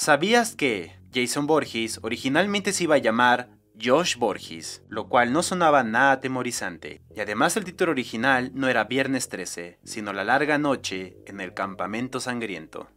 ¿Sabías que Jason Borges originalmente se iba a llamar Josh Borges, lo cual no sonaba nada atemorizante. Y además el título original no era Viernes 13, sino La larga noche en el campamento sangriento.